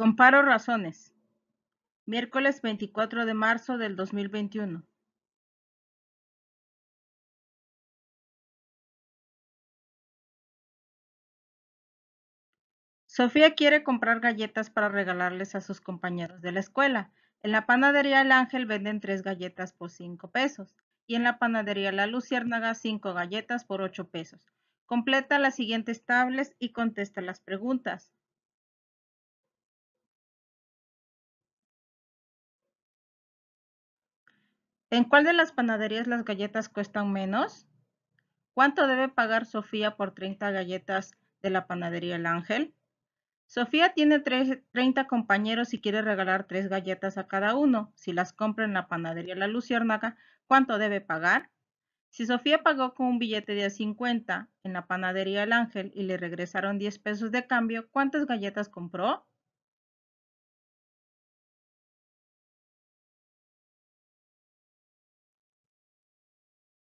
Comparo razones. Miércoles 24 de marzo del 2021. Sofía quiere comprar galletas para regalarles a sus compañeros de la escuela. En la panadería El Ángel venden tres galletas por cinco pesos y en la panadería La Luciérnaga cinco galletas por ocho pesos. Completa las siguientes tablas y contesta las preguntas. ¿En cuál de las panaderías las galletas cuestan menos? ¿Cuánto debe pagar Sofía por 30 galletas de la panadería El Ángel? Sofía tiene 30 compañeros y quiere regalar 3 galletas a cada uno. Si las compra en la panadería La Luciérnaga, ¿cuánto debe pagar? Si Sofía pagó con un billete de 50 en la panadería El Ángel y le regresaron 10 pesos de cambio, ¿cuántas galletas compró?